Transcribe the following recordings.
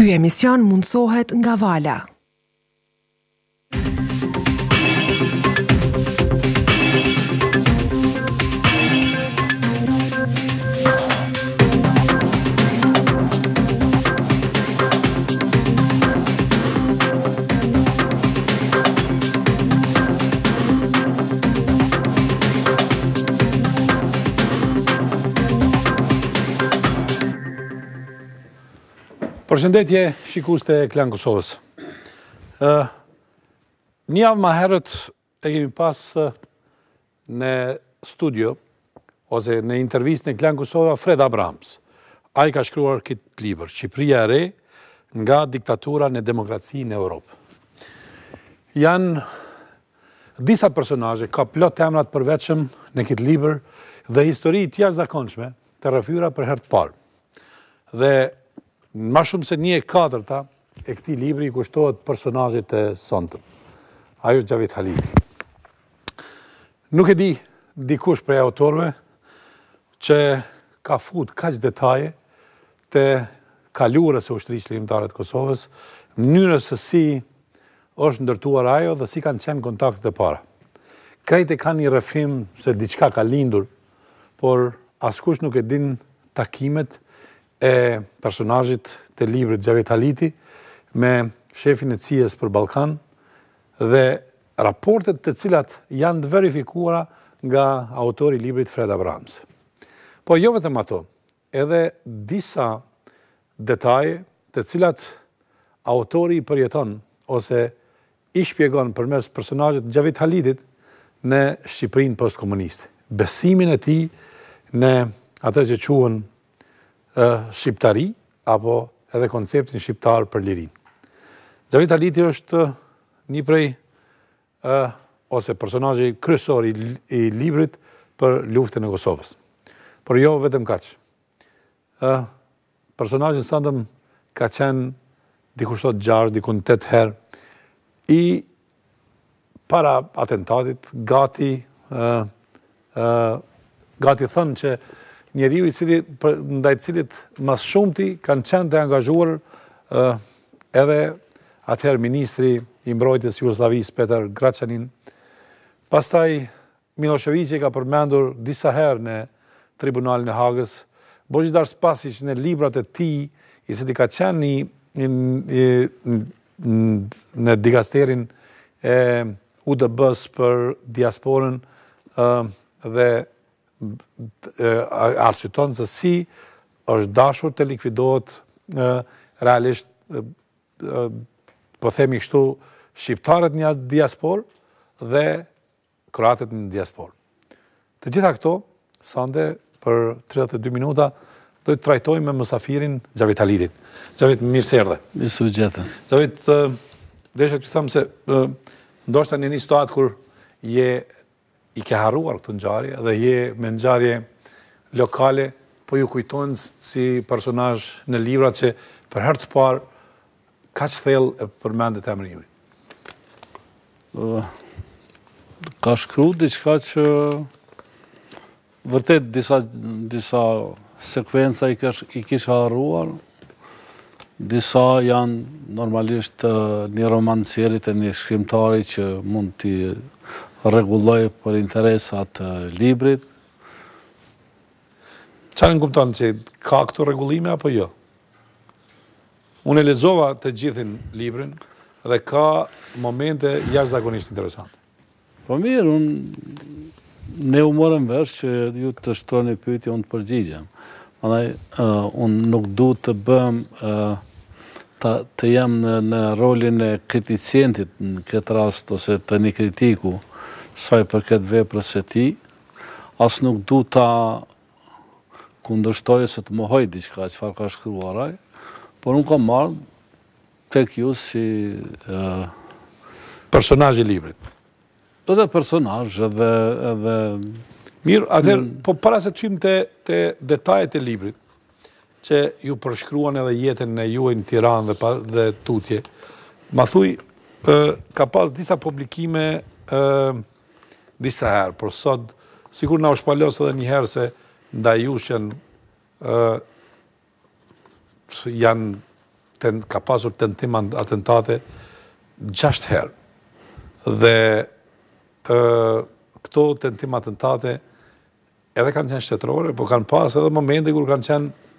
Ky emision mundsohet nga Vala Përshëndetje, shikus të Klan Kosovës. Një avë ma herët e kemi pas në studio, ose në intervjist në Klan Kosovëa, Fred Abrams. A i ka shkruar këtë liber, Qipria e re nga diktatura në demokraci në Europë. Janë disa personaje, ka plot temrat përveqëm në këtë liber dhe histori të tja zakonshme të rëfyra për hertë parë. Dhe ma shumë se një e katërta e këti libri i kushtohet personajit të sëndëm. Ajo Gjavit Halili. Nuk e di dikush prej autorve që ka fut kaqë detaje të kalurës e ushtërisë lirimtarët Kosovës, mënyrës e si është ndërtuar ajo dhe si kanë qenë kontaktet e para. Krejt e ka një rëfim se diçka ka lindur, por askush nuk e din takimet e personajit të librit Gjavit Haliti me shefin e cijes për Balkan dhe raportet të cilat janë të verifikuara nga autori librit Freda Brams. Po jo vetëm ato, edhe disa detaje të cilat autori i përjeton ose i shpjegon për mes personajit Gjavit Halitit në Shqiprin postkomunist. Besimin e ti në atë që quenë shqiptari, apo edhe konceptin shqiptar për lirin. Gjavit Aliti është një prej, ose personajë kryesor i librit për luftën e Kosovës. Por jo vetëm kaqë. Personajën sëndëm ka qenë dikushtot gjarë, dikun të të herë, i para atentatit, gati, gati thënë që njeri u i cili, ndaj cilit mas shumëti kanë qenë të angazhuar edhe atëherë Ministri i Mbrojtës Jugoslavis, Peter Graçanin. Pastaj, Miloševiqi ka përmendur disa herë në Tribunalin e Hagës, Bojidar Spasi që në librat e ti, i se ti ka qenë një, në digasterin e UDB-s për diasporën dhe arsyton se si është dashur të likvidohet realisht po themi kështu shqiptarët një diaspor dhe kroatët një diaspor. Të gjitha këto, sande për 32 minuta, do të trajtojmë me mësafirin Gjavit Halidin. Gjavit, mirë se erdhe. Mirë se u gjithë. Gjavit, të thamë se ndoshtë një një situatë kur je i ke haruar këtë nxarje dhe je me nxarje lokale, po ju kujtonë si personaj në livrat që për hertë par, ka që thellë e përmendit e më njëri? Po, ka shkru diçka që vërtet disa sekvenca i kisha haruar, Disa janë normalisht eh, një romancierit e një shkrimtari që mund t'i regulloj për interesat librit. Qanë në kumëtanë që ka këtu regullime apo jo? Unë e lezova të gjithin librin dhe ka momente jashtë zakonisht interesantë. Po mirë, unë ne u morëm vërsh që ju të shtroni pyti unë të përgjigjem. Anaj, unë nuk du të bëm të jam në rolin e kriticientit në këtë rast ose të një kritiku saj për këtë veprës se ti, asë nuk du ta kundështoje se të mohoj diqka, që farë ka shkruaraj, por unë ka marrë të kjo si... Personaj i librit. Edhe personaj, edhe... edhe Mirë, atër, mm. po para se të të, të detajet e librit, që ju përshkruan edhe jetën në juaj në Tiran dhe, pa, dhe tutje, ma thuj, ka pas disa publikime... Uh, disa herë, por sot, sikur na u shpalos edhe një herë se ju shen, janë ten, ka pasur tentim atentate gjasht herë. Dhe uh, këto tentim atentate edhe kanë qenë shtetërore, por kanë pas edhe momente kur kanë qenë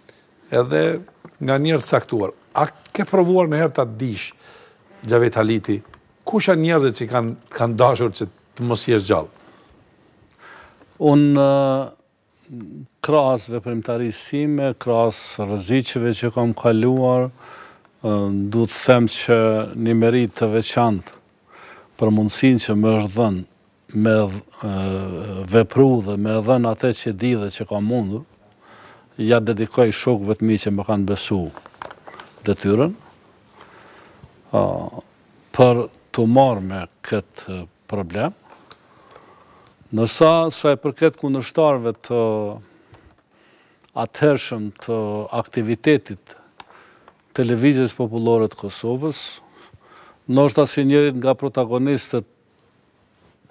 edhe nga njerëz saktuar, A ke provuar në herë ta dish Gjavet Haliti, ku janë njerëzit që kanë kanë dashur që të mos jesh gjallë. Unë krasve primtarisime, krasë rëziqeve që kam kaluar, du të them që një merit të veçantë për mundësin që më është dhenë me vepru dhe me dhenë atë që di dhe që kam mundu, ja dedikoj shokëve të mi që më kanë besu dhe tyren, për të marrë me këtë problemë, Nërsa, sa e përket kundështarve të atëhershëm të aktivitetit televizijës populore të Kosovës, nështë asë njërit nga protagonistët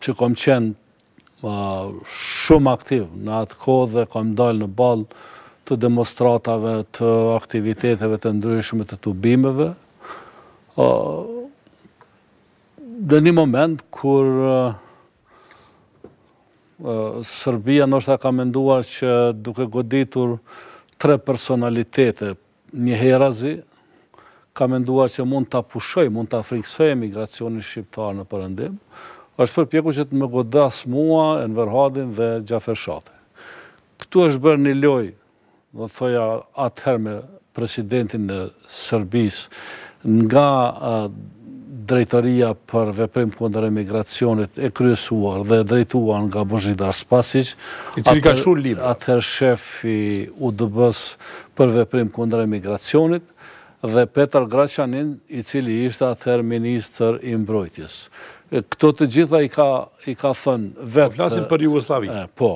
që kom qenë shumë aktiv në atë kohë dhe kom dalë në balë të demonstratave, të aktiviteteve të ndryshme të tubimeve, dhe një moment kërë Serbia nështë ka menduar që duke goditur tre personalitete, një herazi, ka menduar që mund të apushoj, mund të afriksoj emigracionin shqiptarë në përëndim, është përpjeku që të më godas mua, Enver Hadin dhe Gjafer Shate. Këtu është bërë një loj, dhe të thoja atëherë me presidentin në Sërbis nga drejtëria për veprim kondër emigracionit e kryesuar dhe drejtuar nga Bozhidar Spasic. I ka Atër shefi u dëbës për veprim kondër emigracionit dhe Petar Graçanin i cili ishte atër minister i mbrojtjes. Këto të gjitha i ka thënë vetë... Po flasin për Jugoslavi. Po.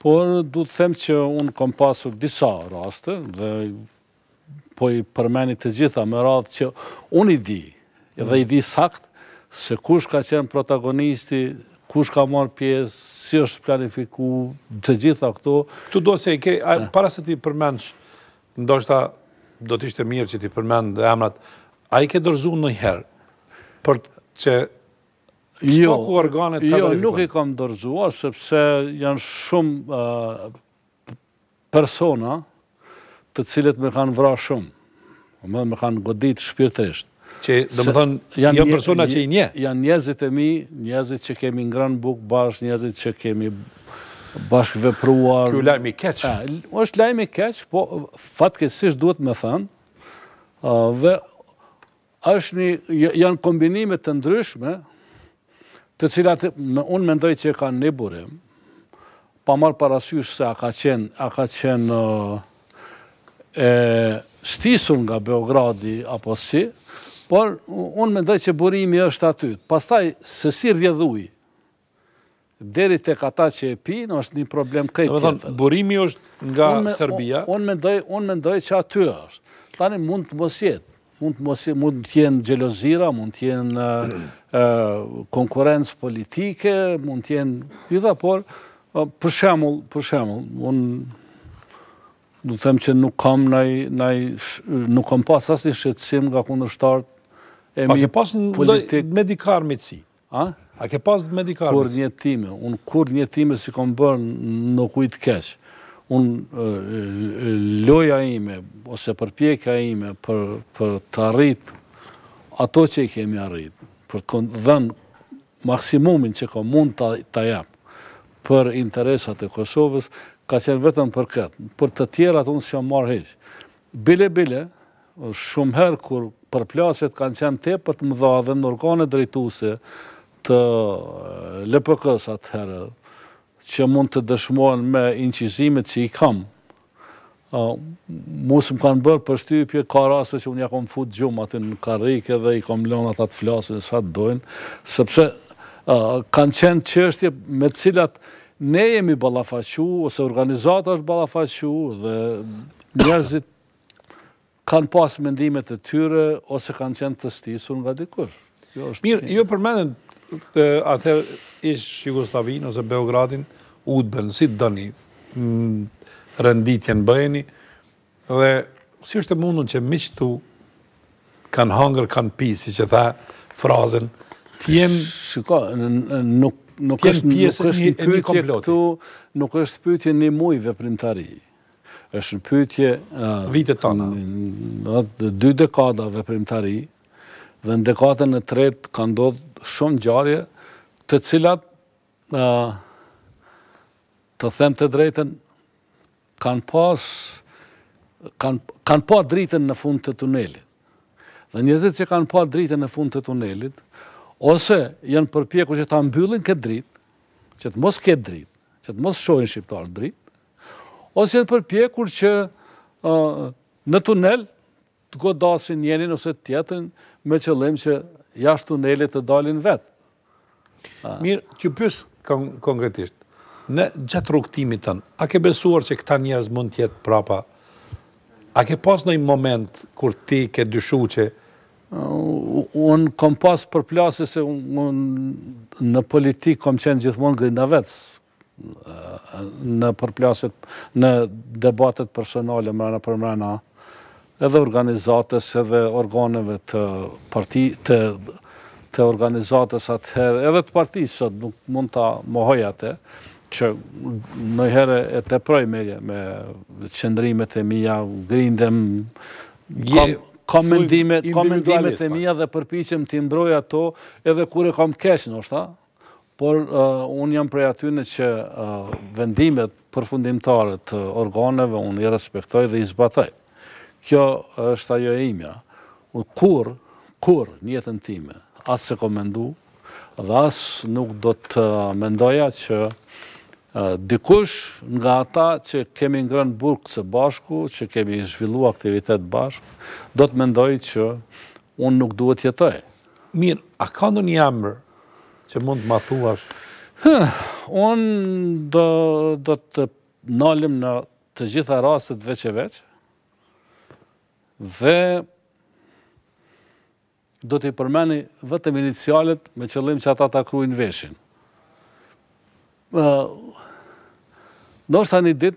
Por du të them që unë kom pasur disa raste dhe po i përmenit të gjitha me radhë që unë i di dhe i di sakt se kush ka qenë protagonisti, kush ka marë pjesë, si është planifiku, të gjitha këto. Tu do se i ke, eh. para se ti përmendsh, ndoshta do t'ishte mirë që ti përmend dhe emrat, a i ke dorzu në herë për që jo, spoku organet të verifikuar? Jo, nuk i kam dorzuar, sepse janë shumë persona të cilët me kanë vra shumë, me kanë godit shpirtrisht që dhe më thonë, janë jo persona që i nje. Janë njezit e mi, njezit që kemi ngranë bukë bashkë, njezit që kemi bashkë vepruar. Kjo lajmë i keqë. është lajmë i keqë, po fatkesisht duhet me thënë, dhe është një, janë kombinimet të ndryshme, të cilat, unë mendoj që ka një burim, pa marë parasysh se a ka qenë, a ka qenë, e, stisur nga Beogradi apo si, por unë mendoj që burimi është aty. Pastaj se si rrjedhui deri tek ata që e pinë është një problem këtij. Domethënë burimi është nga Serbia. Unë mendoj, ndoj mendoj që aty është. Tani mund të mos jetë mund të mos mund të jenë xhelozira, mund të jenë ë konkurrencë politike, mund të jenë gjitha, por për shembull, për shembull, un të them që nuk kam ndaj ndaj nuk kam pas asnjë shqetësim nga kundërshtarët E mi... A ke pas në politik... medikar me A? A ke pas në medikar me Kur një time, unë kur një time si kom bërë në kujtë keqë, unë loja ime, ose përpjekja ime për, për të arritë ato që i kemi arritë, për të dhenë maksimumin që kom mund të, të japë për interesat e Kosovës, ka qenë vetëm për këtë. Për të tjera të unë s'jam marrë heqë. Bile, bile, shumë herë kur përplasjet kanë qenë te për të më dha dhe në organet drejtuse të lpk atë atëherë, që mund të dëshmojnë me incizimet që i kam. Musë më kanë bërë për shtypje, ka rase që unë ja kom fut gjumë aty në karike dhe i kom lënë atë atë flasën e sa të dojnë, sëpse kanë qenë qështje me cilat ne jemi balafashu, ose organizatë është balafashu, dhe njerëzit kanë pas mendimet të tyre ose kanë qenë të stisur nga dikush. Mirë, jo përmenën të atëher ish Jugoslavin ose Beogradin, u të si të dëni, mm, rënditjen bëjeni, dhe si është të mundun që miqtu kanë hangër, kanë pi, si që tha frazen, tjenë... jenë... Shiko, nuk është një nuk është një mujve primtari. Nuk është pyëtje një mujve primtari është në pytje... Vite tona. Dhe dy dekada veprimtari, dhe në dekaten e tret ka ndodhë shumë gjarje, të cilat, të them të drejten, kanë pas kanë pa dritën në fund të tunelit. Dhe njëzit që kanë pa dritën në fund të tunelit, ose jenë përpjeku që ta mbyllin këtë dritë, që të mos këtë dritë, që të mos shojnë shqiptarë dritë, ose janë përpjekur që në tunel të godasin njenin ose tjetërin me qëllim që jashtë tunelit të dalin vetë. Mirë, kjo pysë konkretisht, në gjatë rukëtimit tënë, a ke besuar që këta njerës mund tjetë prapa? A ke pas në moment kur ti ke dyshu që Unë kom pas për plasë se në politikë kom qenë gjithmonë gënda vetës, në përplasit, në debatet personale mërëna për mërëna, edhe organizatës, edhe organeve të parti, të të organizatës atëherë, edhe të partijës sot nuk mund të mohoj atë, që nëjëherë e të proj me qëndrimet e mija, grindem, komendimet e mija dhe përpishëm të imbroj ato, edhe kure kam kesh nështë ta? por uh, unë jam prej aty në që uh, vendimet përfundimtare të organeve unë i respektoj dhe i zbataj. Kjo është ajo e imja. Kur, kur njëtën time, asë se komendu, dhe asë nuk do të uh, mendoja që dikush nga ata që kemi ngrën burkë së bashku, që kemi zhvillu aktivitet bashku, do të mendoj që unë nuk duhet jetoj. Mirë, a ka në një amërë që mund të ma thuash? Unë do, do të nalim në të gjitha rastet veç e veç, dhe do të i përmeni vëtëm inicialet me qëllim që ata ta kruin veshin. Do është ta një dit,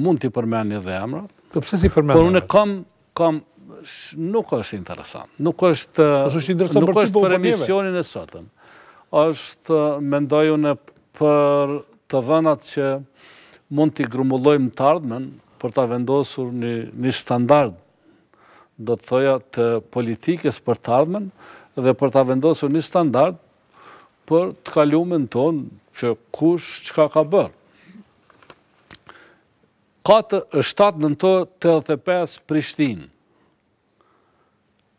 mund të i përmeni dhe emra. Për po si përmeni? Por unë kam, kam nuk është interesant. Nuk është, nuk është po për emisionin e sotëm është mendojune për të dhenat që mund t'i grumullojmë të ardhmen për t'a vendosur një standard, do të thoja, të politikës për të ardhmen dhe për t'a vendosur një standard për të kaliumin ton që kush që ka ka bërë. Ka të shtatë nëntorë të Prishtinë.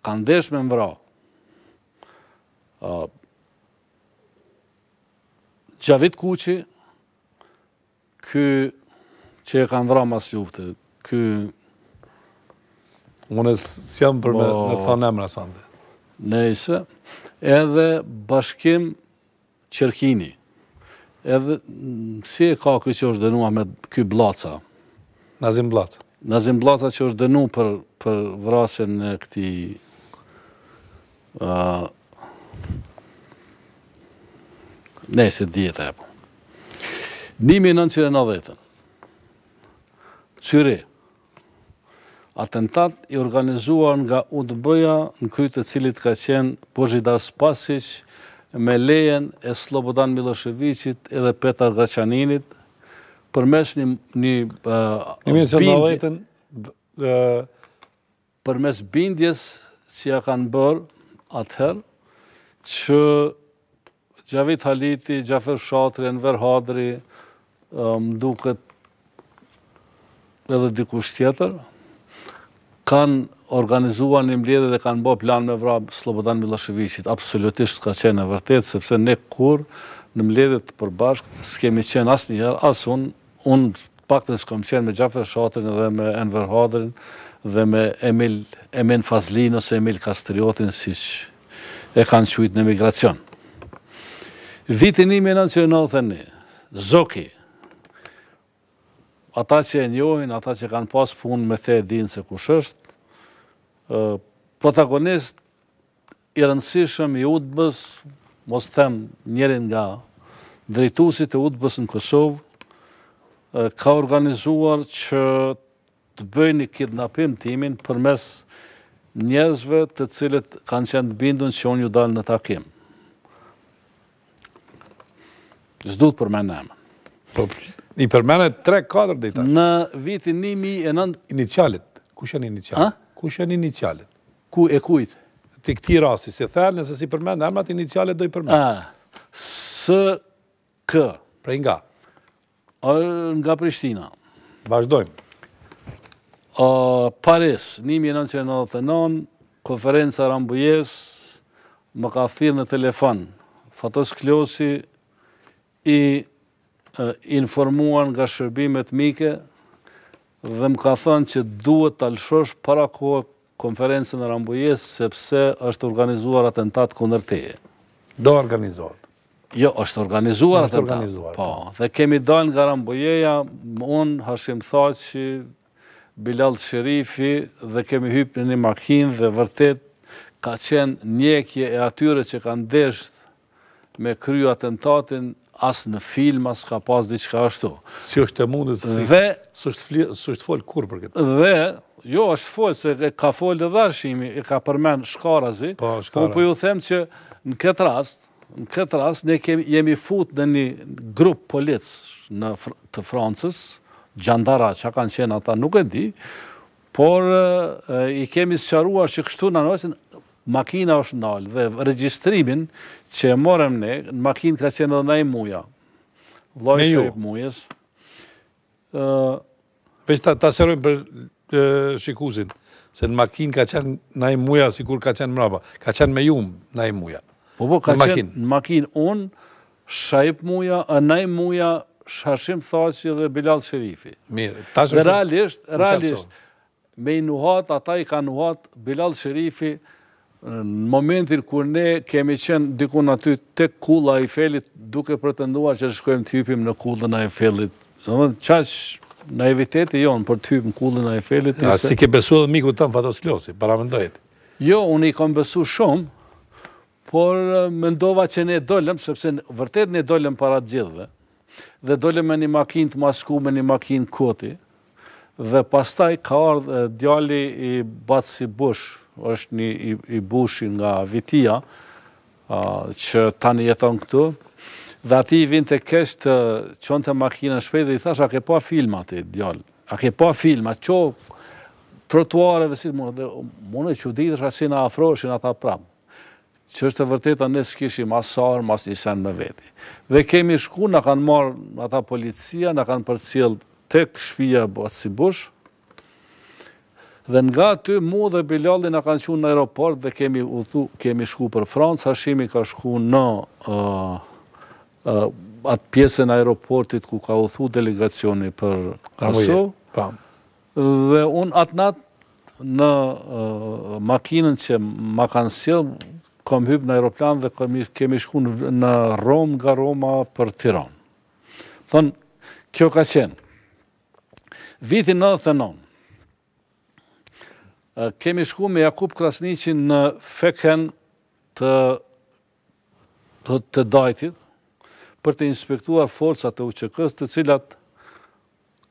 Kanë deshme më Gjavit Kuqi, kë që e kanë vra mas lufte, kë... Unë s'jam për me, me thënë emra, Sande. Nëjse, edhe bashkim Qerkini, edhe si e ka këj që është dënua me këj blaca? Nazim Blaca. Nazim Blaca që është dënu për, për vrasin e këti... A, Ne se dhjetë e po. Nimi në në qire në Qire. Atentat i organizuar nga UDB-ja në krytë të cilit ka qenë Bozhidar Spasic me lejen e Slobodan Miloševiqit edhe Petar Gacaninit, për mes një... Një mirë që në Për mes bindjes që ja kanë bërë atëherë që Gjavit Haliti, Gjafer Shatri, Enver Hadri, më duket edhe dikush tjetër, kanë organizua një mbledhe dhe kanë bo plan me vrabë Slobodan Miloševiqit. Absolutisht ka qenë e vërtet, sepse ne kur në mbledhe të përbashkë s'kemi qenë asë njëherë, asë unë, unë pak të s'kom qenë me Gjafer Shatrin dhe me Enver Hadrin dhe me Emil, Fazlin ose Emil Kastriotin, si që e kanë qujtë në migracionë. Vitin 1991, Zoki, ata që e njojnë, ata që kanë pas punë me the dinë se kush është, protagonist i rëndësishëm i utbës, mos them njerin nga drejtusit e utbës në Kosovë, ka organizuar që të bëjnë një kidnapim timin për mes njerëzve të cilët kanë qenë të bindun që unë ju dalë në takim. Zdo të përmenë në emën. Po, I përmenë e 3-4 dhe i Në vitin 1990... Inicialit. Ku shënë inicialit? Ku shënë inicialit? Ku e kujtë? Të këti rasi, se thelë, nëse si përmenë në emën, inicialit do i përmenë. Së kë. Pra nga? Nga Prishtina. Vashdojmë. Paris, 1999, konferenca rambujes, më ka thirë në telefon. Fatos Kljosi, i informuan nga shërbimet mike dhe më ka thënë që duhet të alëshosh para kohë konferenci në Rambujes sepse është organizuar atentat këndërteje. teje. Do organizuar? Jo, është organizuar atentat. Po, po, dhe kemi dalë nga Rambujeja, unë hashim thaë që Bilal Sherifi dhe kemi hypë në një makinë dhe vërtet ka qenë njekje e atyre që kanë deshtë me kryu atentatin asë në film, asë ka pas diqka ashtu. Si është e mundës, si është folë kur për këtë? Dhe, jo, është folë, se ka folë dhe dhe shimi, e ka përmen shkarazi, po për po, po ju them që në këtë rast, në këtë rast, ne jemi fut në një grupë policë të Francës, gjandara që kanë qenë ata nuk e di, por i kemi së qarua që kështu në nësën makina është nalë dhe regjistrimin që e morem ne, në makinë ka qenë dhe nëjë muja. Lojë shëjë mujës. Uh, Veç ta, ta për shikuzin, se në makinë ka qenë nëjë muja, si kur ka qenë mraba, ka qenë me jumë nëjë muja. Po po, ka qenë në makinë unë, shëjë muja, a nëjë muja, Shashim Thaci dhe Bilal Sherifi. Mirë, Dhe realisht, realisht, me i nuhat, ata i ka nuhat, Bilal Sherifi, në momentin kur ne kemi qenë dikun aty të kulla i felit, duke pretenduar që shkojmë të hypim në kullën a i felit. Në dhe qash naiviteti jonë për të hypim në kullën a i felit. A si ke besu edhe miku të në fatos ljosi, para mendojit? Jo, unë i kam besu shumë, por mendova që ne dollëm, sepse vërtet ne dollëm para gjithve, dhe dollëm me një makin të masku, me një makin koti, dhe pastaj ka ardhë djali i batë si bëshë, është një i bushi nga vitia, që tani jeton këtu, dhe ati i vinë të kesh të qonë të makina shpejt dhe i thash, a ke pa filmat e djallë, a ke pa filmat, qo trotuare dhe si të mune, dhe mune që ditë është asina afroshin ata pramë, që është e vërteta në s'kishim asarë, mas një sen me veti. Dhe kemi shku, në kanë marë ata policia, në kanë për cilë tek shpija bëtë si bushë, dhe nga ty mu dhe Bilali a kanë qunë në aeroport dhe kemi uthu, kemi shku për Francë, Hashimi ka shku në atë pjesën aeroportit ku ka uthu delegacioni për Kaso, po. dhe unë atë natë në makinën që ma kanë sjell, kom hybë në aeroplan dhe kemi shku në Romë, nga Roma për Tiranë. Thonë, kjo ka qenë, vitin 99, kemi shku me Jakub Krasnici në feken të dajtit për të inspektuar forcat të uqëkës të cilat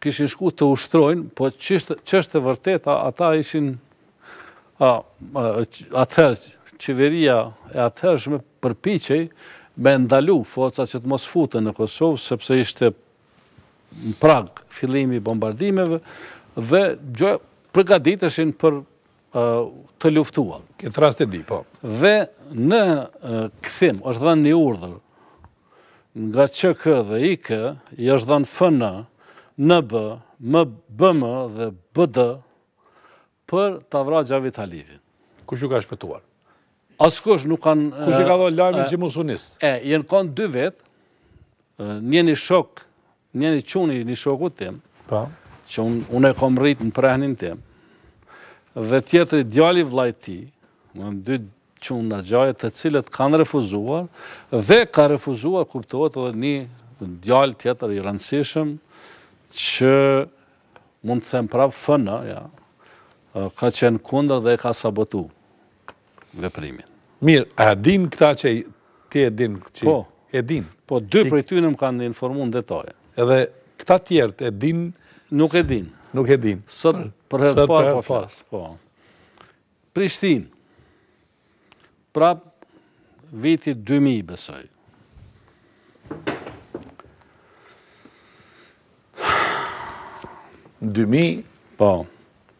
kishin shku të ushtrojnë, po që është të vërtet, ata ishin atërgjë, qeveria e atërgjë me përpicej me ndalu forcat që të mos futën në Kosovë, sepse ishte në prag fillimi bombardimeve dhe gjë përgaditëshin për të luftuar. Këtë rast e di, po. Dhe në këthim, është dhe një urdhër, nga që kë dhe i kë, i është dhe në fënë, në bë, më bëmë dhe bëdë, për të avra gjavit halivit. Kështë ju ka shpetuar? Asë kështë nuk kanë... Kështë ju ka dhonë lajmin që musunis? E, jenë kanë dy vetë, njeni shok, njeni quni një shoku tim, po që unë un e kom rritë në prehnin tim, dhe tjetëri djali vlajti, në dy që unë në gjajet të cilët kanë refuzuar, dhe ka refuzuar, kuptohet edhe një djali tjetër i rëndësishëm, që mund të them prapë fëna, ja, ka qenë kunder dhe ka sabotu dhe primin. Mirë, a din këta që ti e din? Që... Po, e din. Po, dy për i ty në më kanë informu në detaje. Edhe këta tjertë e din... Nuk e din. Nuk e din. Sot për herë po flas, po. Prishtinë. Prap viti 2000 besoj. 2000? Po,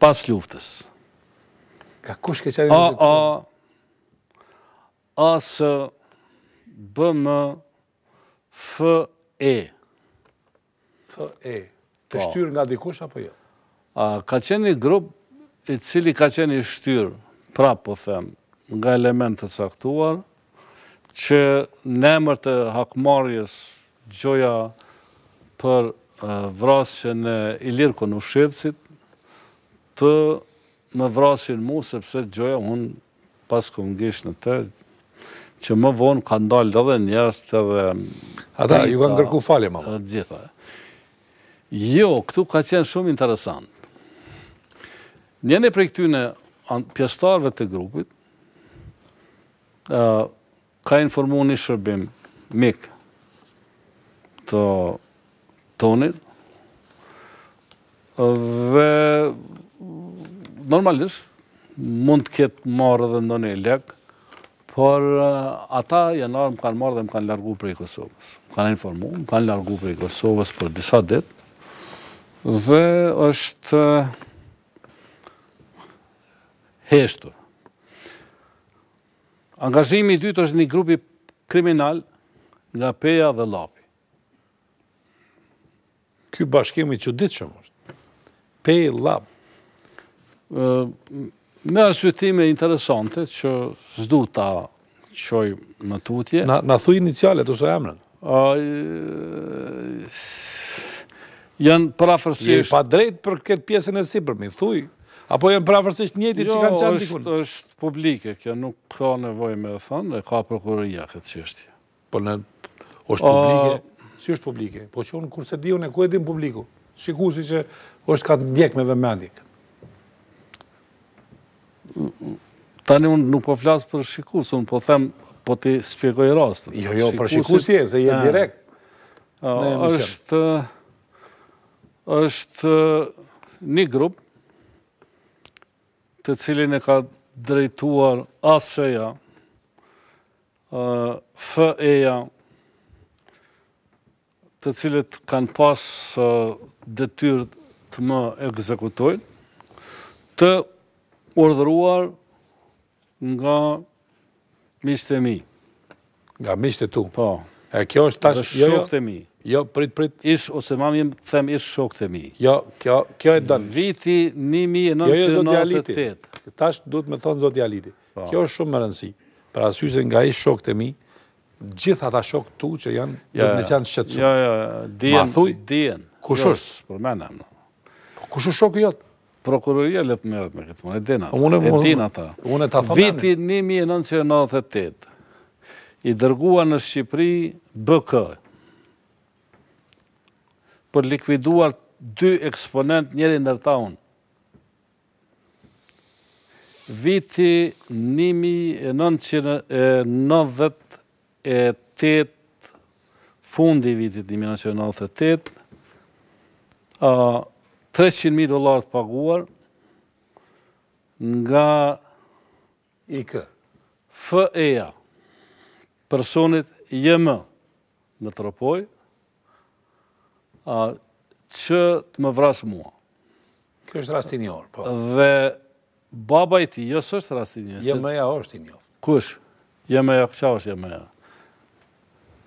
pas luftës. Ka kush ke qenë në zekurë? A, a, a, së, bë, më, fë, e. Fë, e të po. shtyrë nga dikush apo jo? Ka qenë një grupë i cili ka qenë i shtyrë, pra po them, nga elementet saktuar, që në emër të hakmarjes gjoja për vrasën e Ilirkon u Shqevcit, të më vrasin mu, sepse gjoja unë pas këm në të, që më vonë ka ndalë dhe njerës të dhe... Ata, ju ka ngërku falje, mama. Gjitha. Jo, këtu ka qenë shumë interesant. Njene për këtune pjastarve të grupit, ka informu një shërbim mik të tonit, dhe normalisht mund të kjetë marrë dhe ndonë e lek, por ata janarë më kanë marrë dhe më kanë largu për i Kosovës. Më kanë informu, më kanë largu për i Kosovës për disa detë, dhe është heshtur. Angazhimi i dytë është një grupi kriminal nga Peja dhe Lapi. Ky bashkimi që ditë shumë është. Peja dhe Lapi. Me asfytime interesante që zdu ta qoj më tutje. Në thuj inicialet, ose emrën? janë prafërsisht... Pa drejt për këtë pjesën e për mi thuj. Apo janë prafërsisht njëti që jo, kanë qatë dikun? Jo, është publike, kjo nuk ka nevoj me e thënë, dhe ka prokuroria këtë qështje. Po në... është publike? Si është publike? Po që unë kurse di unë e ku e dim publiku? Shiku si që është ka të ndjek me vëmendik. Tani unë nuk po flasë për shiku, unë po them, po ti spjegoj rastën. Jo, jo, për shiku si e, se jenë direkt është uh, një grup të cilin e ka drejtuar asëja, fëeja, uh, të cilit kanë pas uh, dëtyrë të më egzekutojnë, të urdhruar nga mishtë e mi. Nga mishtë e tu? Po. E kjo është tash... Dhe jo, jo. shokët e mi. Jo, prit, prit. Ish, ose mami, jem them ish shok të mi. Jo, kjo, kjo e dënë. Viti 1998. Jo, jo, zotë jaliti. tash duhet me thonë zotë jaliti. Po. Kjo është shumë më rëndësi. Pra asyse nga ish shok të mi, gjitha ta shok tu që janë, duhet me qanë shqetsu. Jo, jo, djenë, djenë. Kush është? Për me Kush është shok jotë? Prokuroria letë me vetë me këtë mund, e dina ta. E dina ta. Unë e ta thonë Viti 1998, i dërgua në Shqipëri BK, për likviduar dy eksponent njëri në nërta unë. Viti 1998, fundi vitit 1998, 300.000 dolarët paguar nga IK, FEA, personit jëmë në tropoj, që të më vrasë mua. Kjo është rastin një po. Dhe baba i ti, jo së është rasti një është i njofë. orë. Kush? Jemëja, qa është jemëja?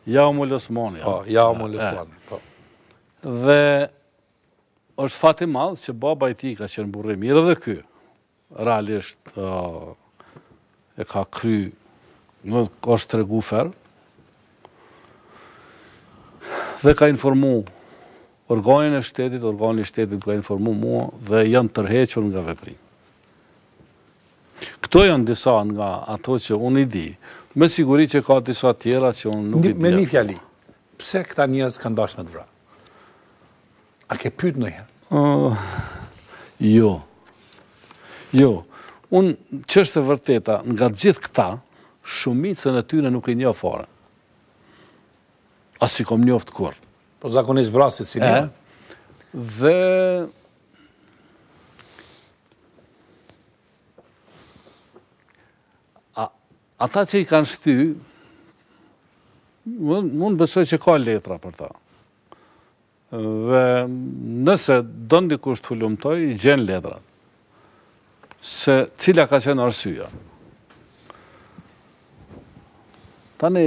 Ja u më Po, ja u më po. Dhe është fati madhë që baba i ti ka qenë burri mirë dhe kjo. Realisht e ka kry në është të regu ferë. Dhe ka informu organin e shtetit, organin e shtetit ka informu mua dhe janë tërheqën nga veprin. Këto janë disa nga ato që unë i di, me siguri që ka disa tjera që unë nuk i di. Me një fjali, pse këta njërës kanë dashë me të vra? A ke pytë në herë? jo. Jo. Unë që është e vërteta, nga gjithë këta, shumitë se në tyre nuk i një fare. Asë i kom njoftë kërë. Po zakonisht vrasit si një. Dhe... Ata që i kanë shty, mund besoj që ka letra për ta. Dhe nëse do në dikush të fullumtoj, i gjenë letra. Se cila ka qenë arsyja. Tani,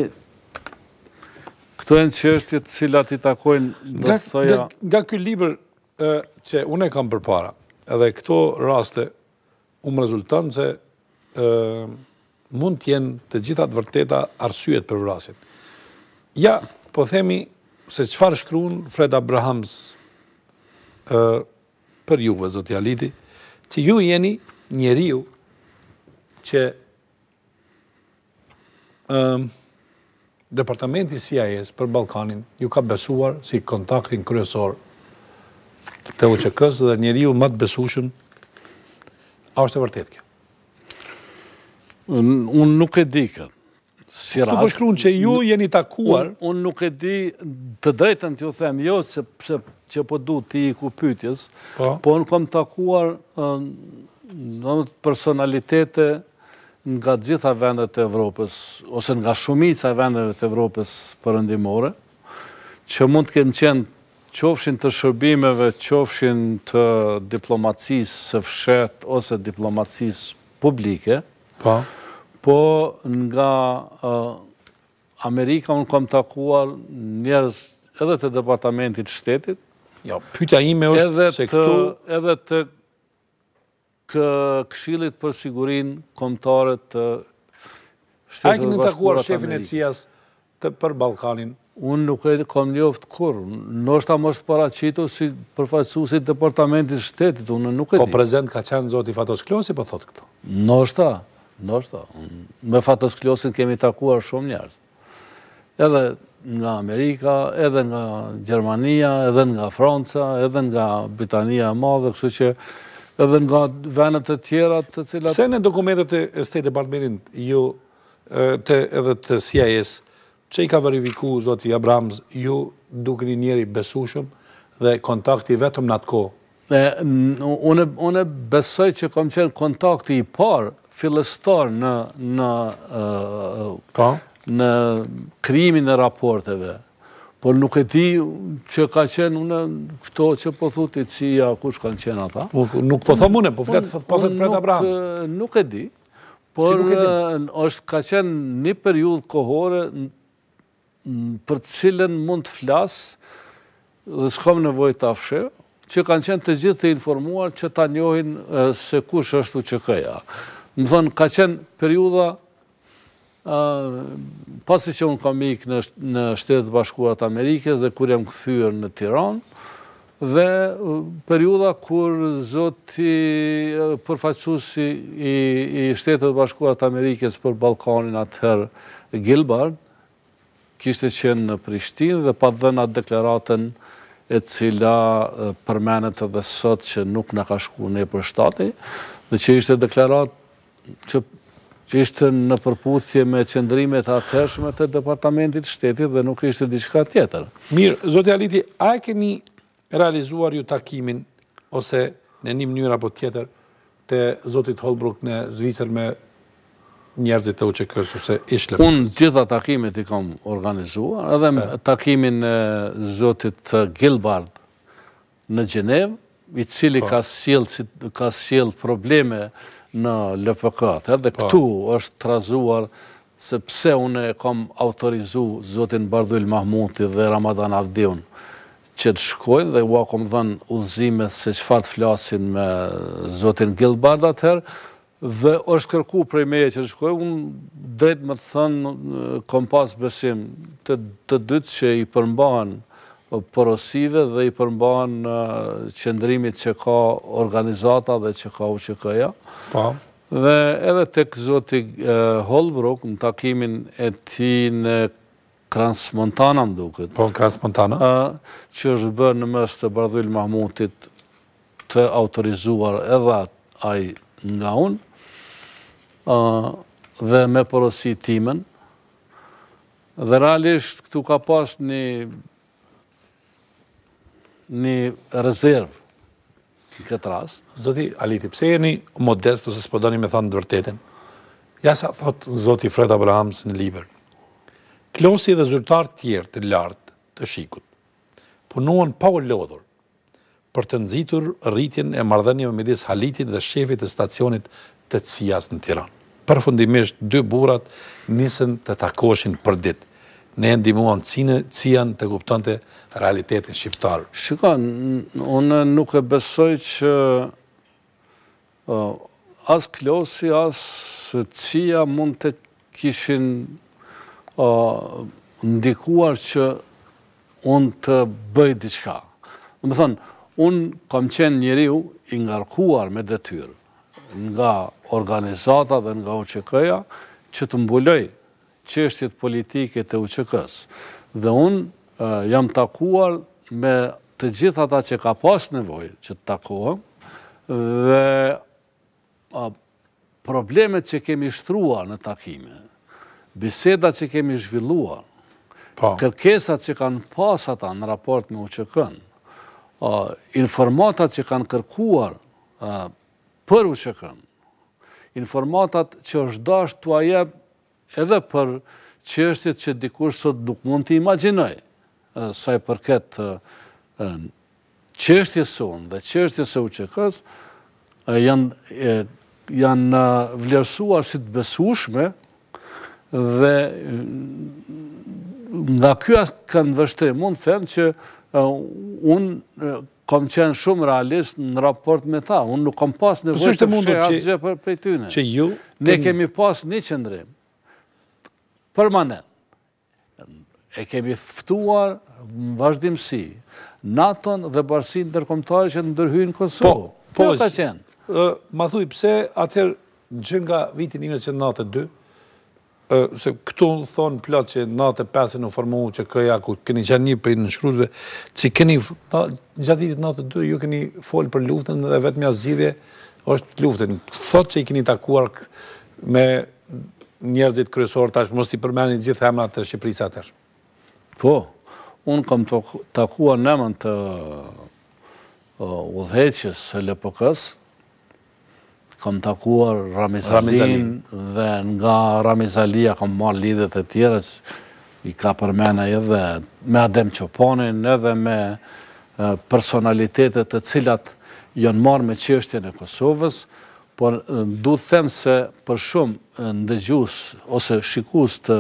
Këto e në që është cilat i takojnë do të thëja... Nga këj liber që unë e kam për para, edhe këto raste umë rezultantë që mund t'jenë të gjithat vërteta arsyet për vrasin. Ja, po themi se qëfar shkruun Fred Abrahams për juve, zotë Jaliti, që ju jeni njeriu që Departamenti CIS për Balkanin ju ka besuar si kontaktin kryesor të uqk s dhe njeri ju matë besushëm, a është e vërtet kjo? Unë nuk e di këtë. Këtu përshkru në që ju jeni takuar... Unë nuk e di të drejten të ju them, jo që po du të i ku pytjes, po, po unë kom takuar personalitete nga gjitha vendet e Evropës, ose nga shumica vendet e Evropës përëndimore, që mund të kënë qenë qofshin të shërbimeve, qofshin të diplomacis së fshet, ose diplomacis publike, po, po nga Amerika unë kom takuar njerës edhe të departamentit shtetit, jo, Ja, pyta ime është se këtu... Edhe të kë këshillit për sigurinë kombëtare të Shtetëve Bashkuara. Ai takuar shefin e CIA-s të për Ballkanin. Unë nuk e kam njoft kur, ndoshta mos paraqito si përfaqësuesi i departamentit shtetit, unë nuk e po di. Po prezant ka qenë zoti Fatos Klosi po thot këtu. Nështë ndoshta. Me Fatos Klosin kemi takuar shumë njerëz. Edhe nga Amerika, edhe nga Gjermania, edhe nga Franca, edhe nga Britania e Madhe, kështu që edhe nga venet të tjera të cilat... Se në dokumentet e State Departmentin ju edhe të CIS, që i ka verifiku, zoti Abrams, ju duke një njeri besushëm dhe kontakti vetëm në atë Ne, Unë besoj që kom qenë kontakti i parë, filestar po. në krimin e raporteve, Por nuk e di që ka qenë une këto që po thutit si ja kush kanë qenë ata. Po, nuk po thë mune, po fletë Fred Abraham. Nuk e di, por është ka qenë një periud kohore për cilën mund të flasë dhe s'kom nevoj të afshe, që kanë qenë të gjithë të informuar që ta njohin se kush është u që këja. Më thonë, ka qenë periuda pasi që unë kam ikë në, në shtetë bashkuat Amerikës dhe kur jam këthyër në Tiranë, dhe periuda kur zoti përfaqësuesi i i Shtetit Bashkuar të Amerikës për Ballkanin atëherë Gilbert kishte qenë në Prishtinë dhe pa dhënë atë deklaratën e cila përmendet edhe sot që nuk na ka shkuar ne për shtati, dhe që ishte deklaratë që ishte në përputhje me qëndrimet atërshme të Departamentit Shtetit dhe nuk ishte diçka tjetër. Mirë, Zotja Liti, a e keni realizuar ju takimin ose në një mënyrë apo tjetër të Zotit Holbruk në Zvicër me njerëzit të uqe ose ishte Unë gjitha takimit i kom organizuar edhe eh. takimin në Zotit Gilbard në Gjenev, i cili po. ka shjel probleme në LPK. Edhe po. këtu është trazuar se pse unë kam autorizu Zotin Bardhul Mahmuti dhe Ramadan Avdiun që të shkojnë dhe ua kom dhenë udhëzime se që të flasin me Zotin Gilbard atëherë dhe është kërku prej meje që të shkojnë, unë drejt më të thënë kompas pas besim të, të dytë që i përmbanë porosive dhe i përmban qëndrimit që ka organizata dhe që ka UQK-ja. Pa. Po. Dhe edhe tek zoti Holbrook në takimin e ti në Kransmontana më duket. Po, në Kransmontana. Që është bërë në mes të Bardhull Mahmutit të autorizuar edhe aj nga unë dhe me porosi timen. Dhe realisht këtu ka pas një një rezervë në këtë rast. Zoti Aliti, pse jeni modest ose s'po doni me thënë të vërtetën? Ja sa thot Zoti Fred Abrahams në liber. Klosi dhe zyrtar tjerë të lartë të shikut punuan pa u lodhur për të nxitur rritjen e marrëdhënieve midis Halitit dhe shefit të stacionit të cijas në Tiranë. Përfundimisht dy burrat nisen të takoshin për ditë ne ndimuan cine, cian të kuptan të realitetin shqiptar. Shikon, unë nuk e besoj që as klosi, as cia mund të kishin ndikuar që unë të bëj diqka. më thënë, unë kam qenë njëriu i ngarkuar me detyrë nga organizata dhe nga OQK-ja që të mbuloj qështjet politike të uqëkës. Dhe unë jam takuar me të gjitha ta që ka pas nevoj që të takuam dhe problemet që kemi shtruar në takime, biseda që kemi zhvilluar, po. kërkesat që kanë pas ata në raport në uqëkën, informatat që kanë kërkuar për uqëkën, informatat që është dash të ajebë edhe për qështjet që dikur sot nuk mund të imaginoj, saj përket qështjes sonë dhe qështjes e uqekës, janë vlerësuar si të besushme dhe nga kjoja kanë vështëri, mund të them që unë kom qenë shumë realist në raport me ta, unë nuk kom pas po nevojtë të fshehë asgjë për pejtyne. Ne kemi pas një qëndrim, përmanet. E kemi ftuar në vazhdimësi NATO-n dhe barësin dërkomtare që të ndërhyjnë Kosovë. Po, po, ma thuj, pse atëherë që nga vitin 1992, se këtu në thonë platë që natë e pesë në formohu që këja ku keni gjatë një për i në shkruzve, që keni gjatë vitit natë e dërë, ju keni folë për luftën dhe vetë mja zhidhe është luftën. Thotë që i keni takuar me njerëzit kryesor tash, mos i përmenin gjithë hemrat të Shqipërisë atërsh. Po, unë kam të takua nëmën të udheqës së Lepokës, kam takuar takua Ramizalin dhe nga Ramizalia kam marr lidet e tjera që i ka përmena edhe me Adem Qoponin edhe me personalitetet të cilat janë marrë me qështjen e Kosovës, por du të them se për shumë ndëgjus ose shikus të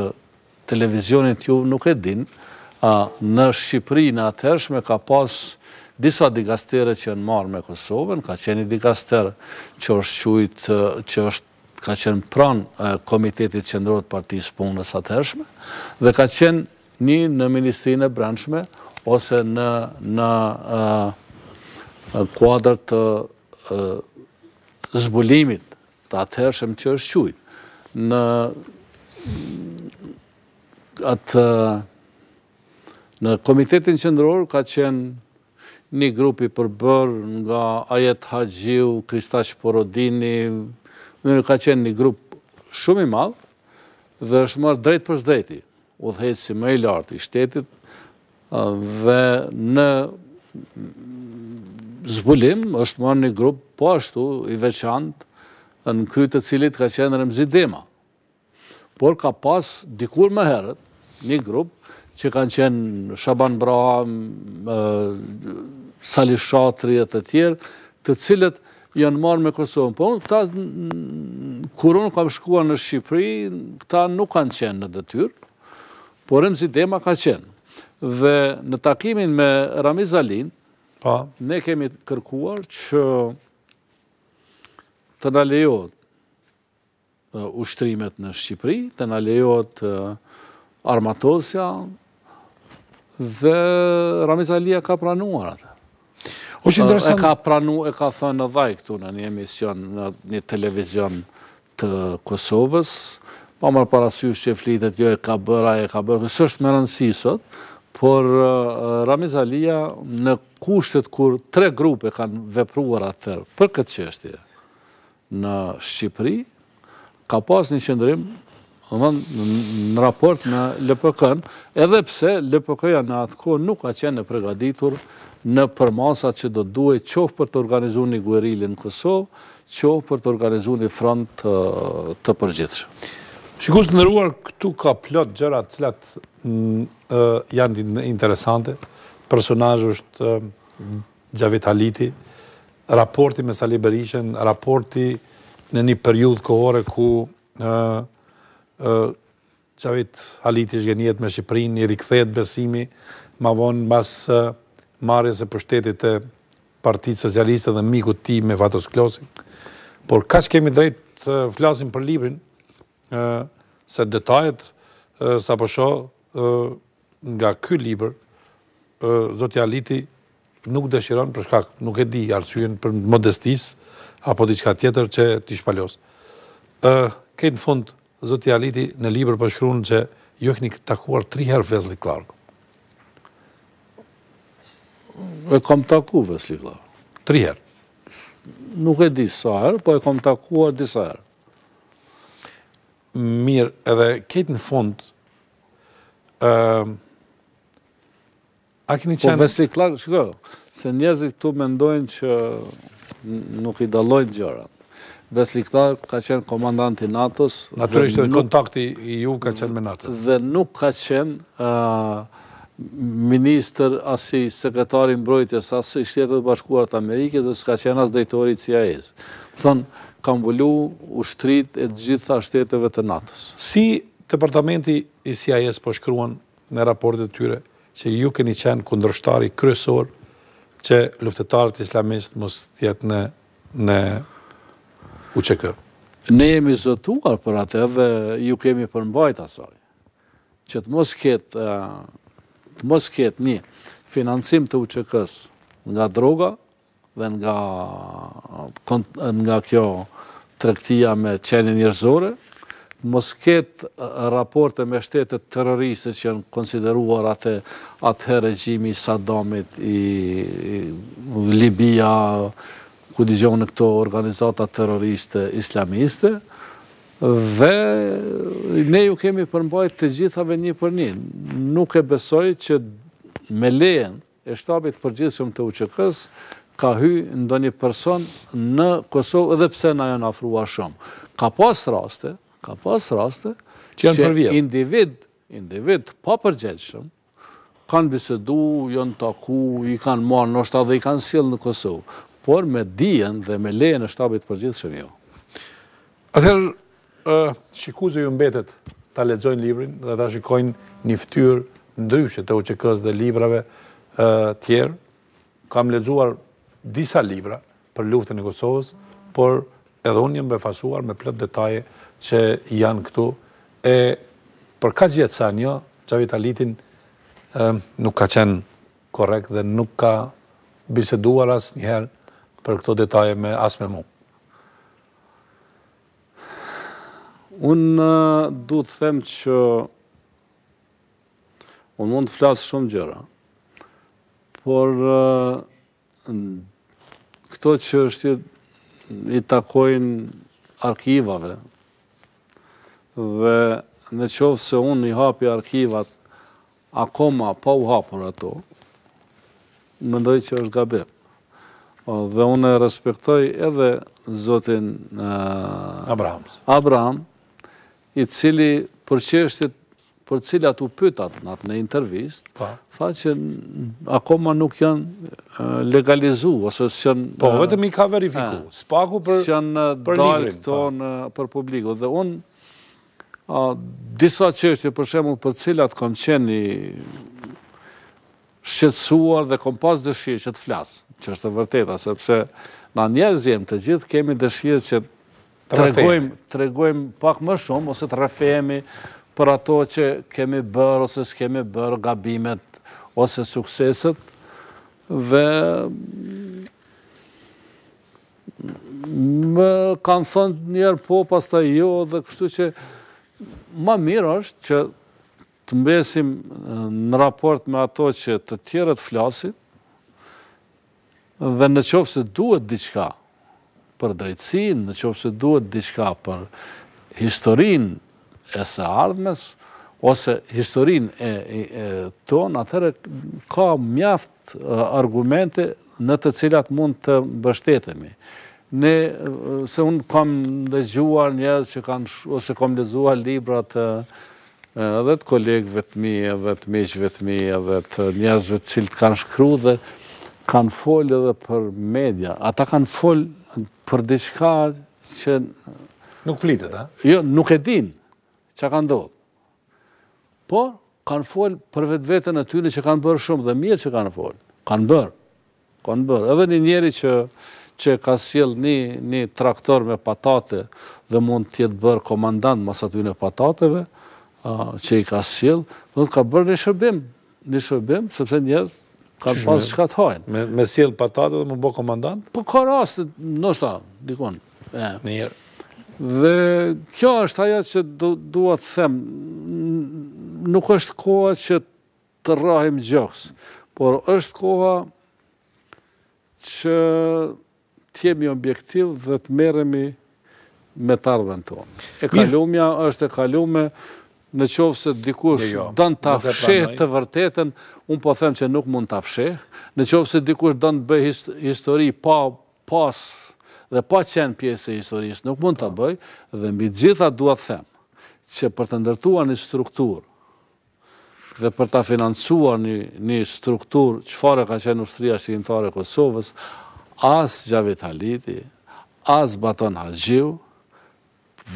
televizionit ju nuk e din, a, në Shqipëri në atërshme ka pas disa digastere që në marë me Kosovën, ka qeni digaster që është qujt, që është ka qenë pran Komitetit Qendrot Partisë Punës atërshme, dhe ka qenë një në Ministrinë e Branshme, ose në, në kuadrë të a, zbulimit të atëhershëm që është qujtë, në atë në komitetin qëndror ka qenë një grupi përbërë nga Ajet Hajgjiu, Kristash Porodini, në ka qenë një grupë shumë i madhë dhe është marë drejtë për zdejti, u dhejtë si me i lartë i shtetit dhe në zbulim, është marrë një grupë po ashtu i veçantë në krytë të cilit ka qenë Remzi Dema. Por ka pas dikur më herët një grupë që kanë qenë Shaban Braham, Salishatri e të tjerë, të cilët janë marrë me Kosovën. Por këta, kur unë kam shkuar në Shqipëri, këta nuk kanë qenë në dëtyrë, por Remzi Dema ka qenë. Dhe në takimin me Ramiz Alin, ne kemi kërkuar që të në lejot ushtrimet në Shqipëri, të në lejot armatosja, dhe Ramiz Alia ka pranuar atë. E ka pranu, e ka thënë në dhaj këtu në një emision, në një televizion të Kosovës, pa mërë parasysh që e flitet jo e ka bëra, e ka bërë, kësë është më rëndësisot, por uh, Ramiz Alia në kushtet kur tre grupe kanë vepruar atër për këtë qështje në Shqipëri, ka pas një qëndrim në raport në LPK-në, edhe pse LPK-ja në atë kohë nuk ka qenë pregaditur në përmasat që do duhet qohë për të organizu një guerilin në Kosovë, qohë për të organizu një front uh, të përgjithë. Shikus të nëruar, këtu ka plot gjërat cilat mm, janë interesante, personaj është Gjavit Haliti, raporti me Sali Berishen, raporti në një periud kohore ku Gjavit Haliti është genjet me Shqiprin, një rikthet besimi, ma vonë mas marjes e pushtetit e partit socialiste dhe miku ti me Fatos Klosin. Por ka që kemi drejt të flasim për librin, se detajet, sa përsho, po nga ky libër, zotja Liti nuk dëshiron për shkak, nuk e di arsyen për modestis apo diçka tjetër që ti shpalos. Ë, në fund zotja Liti në libër po që se e këni takuar 3 herë Vesli Clark. E kom taku Vesli Clark. 3 herë. Nuk e di sa herë, po e kom takuar disa herë. Mirë, edhe ketë në fund, e... A keni po, qenë... Po shiko, se njerëzit këtu mendojnë që nuk i dalojnë gjërat. Vesli ka qenë komandanti Natos... Naturishtë dhe kontakti i ju ka qenë me Natos. Dhe nuk ka qenë minister asë i sekretari mbrojtjes, asë i shtetët bashkuar të Amerikës, dhe s'ka qenë asë dejtori i CIA. Thënë, kam vëllu ushtrit e gjitha shtetetve të Natos. Si departamenti i CIA po shkruan në raportet tyre, që ju keni qenë kundrështari kryesor që luftetarët islamist mos tjetë në në UQK. Ne jemi zëtuar për atë edhe ju kemi përmbajt asaj. Që të mos ketë të mos ketë një financim të UQK-s nga droga dhe nga nga kjo trektia me qenë njërzore, mos ketë uh, raporte me shtetet terroriste që janë konsideruar atë atë regjimi Sadamit i Libia ku në këto organizata terroriste islamiste dhe ne ju kemi përmbajt të gjithave një për një. Nuk e besoj që me lehen e shtabit për gjithësëm të uqëkës ka hy ndo një person në Kosovë edhe pse na janë afrua shumë. Ka pas raste, ka pas raste që Individ, individ pa kanë bisedu, janë taku, i kanë marë në shtabë dhe i kanë silë në Kosovë. Por me dijen dhe me lejen e shtabit përgjithë shëmjo. Atëherë, shikuzë ju mbetet ta ledzojnë librin dhe ta shikojnë një ftyrë ndryshet të uqekës dhe librave tjerë. Kam ledzuar disa libra për luftën e Kosovës, por edhe unë jëmë befasuar me plët detaje që janë këtu, e për ka gjithë sa njo, Gjavit Alitin nuk ka qenë korekt dhe nuk ka biseduar asë njëherë për këto detaje me asë me mu. Unë du të them që unë mund të flasë shumë gjëra, por këto që është i takojnë arkivave, dhe në qovë se unë i hapi arkivat akoma pa u hapur ato, ndojë që është gabim. Dhe unë e respektoj edhe zotin Abraham, i cili për qeshtit për cilat u pytat natë në intervist, po. tha që akoma nuk janë legalizu, ose së janë... Po, vetëm i ka verifiku, spaku për librin. Së janë dalë këto po. për publiko, dhe unë disa qështje për shemull për cilat kom qeni shqetsuar dhe kom pas dëshirë që të flasë, që është të vërteta, sepse na njerëz jemë të gjithë, kemi dëshirë që tregojmë pak më shumë, ose të rafemi për ato që kemi bërë, ose s'kemi bërë gabimet, ose sukseset, dhe më kanë thënë njerë po, pas jo, dhe kështu që ma mirë është që të mbesim në raport me ato që të tjerët flasit dhe në qofë se duhet diqka për drejtsin, në qofë se duhet diqka për historin e se ardhmes, ose historin e ton, atërë ka mjaft argumente në të cilat mund të bështetemi ne, se unë kam gjuar njëz që kanë, ose kam lezhuar libra të edhe të kolegëve të mi, edhe të miqëve të mi, edhe të njëzve të kanë shkru dhe kanë folë edhe për media. Ata kanë folë për diçka që... Nuk flitet, a? Jo, nuk e din që kanë dohë. Po, kanë folë për vetë vetën e tyne që kanë bërë shumë dhe mirë që kanë folë. Kanë bërë. Kanë bërë. Edhe një njeri që që ka sjell një traktor me patate dhe mund të jetë bër komandant mas aty në patateve, ë që i ka sjell, do të ka bërë një shërbim, një shërbim sepse njerëz kanë pas çka të hajnë. Me me sjell patate dhe më bë komandant? Po ka raste, ndoshta, dikon. Ë. Mirë. Dhe kjo është ajo që du, dua të them, nuk është koha që të rrahim gjoks, por është koha që të jemi objektiv dhe të meremi me të ardhën tonë. E kalumja është e kalume në qovë se dikush jo, jo, dënë të afsheh të vërtetën, unë po them që nuk mund të afsheh, në qovë se dikush dënë të bëj histori pa pas dhe pa qenë pjesë e historisë, nuk mund të po. bëj, dhe mbi gjitha duat them që për të ndërtuar një strukturë dhe për të financuar një, struktur strukturë, qëfare ka qenë ushtria shqimtare Kosovës, asë gjavit haliti, asë baton haqiu,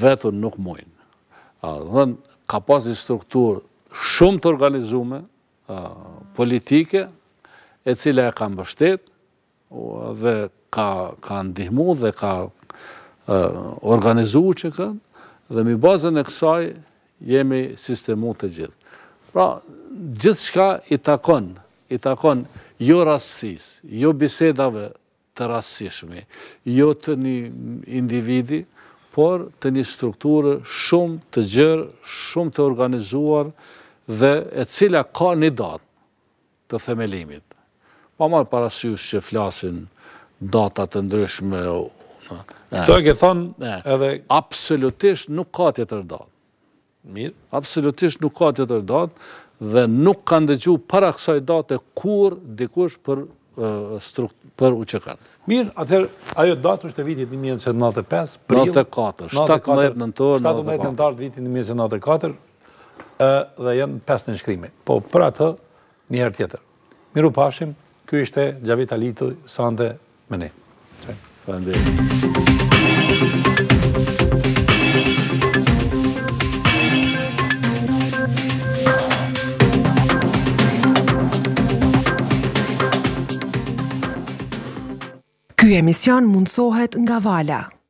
vetën nuk mojnë. Dhe në ka pas një strukturë shumë të organizume, politike, e cila e ka mbështet, dhe ka ndihmu dhe ka organizu që kënë, dhe mi bazën e kësaj, jemi sistemu të gjithë. Pra, gjithë shka i takon, i takon, jo rastësis, jo bisedave, të rasishme, jo të një individi, por të një strukturë shumë të gjërë, shumë të organizuar dhe e cila ka një datë të themelimit. Pa marë parasysh që flasin datat të ndryshme. Këto e ke thonë edhe... Absolutisht nuk ka tjetër datë. Mirë. Absolutisht nuk ka tjetër datë dhe nuk kanë dëgju para kësaj datë e kur dikush për strukturë për u qëkatë. Mirë, atër, ajo datë është e vitit 1995, 1994, 17 nëntor, 17 nëntor viti 1994, dhe jenë 5 në nëshkrimi. Po, për atë, njëherë tjetër. Miru pafshim, kjo ishte Gjavita Litu, sante, mene. Fajnë dhe. emision mundsohet nga vala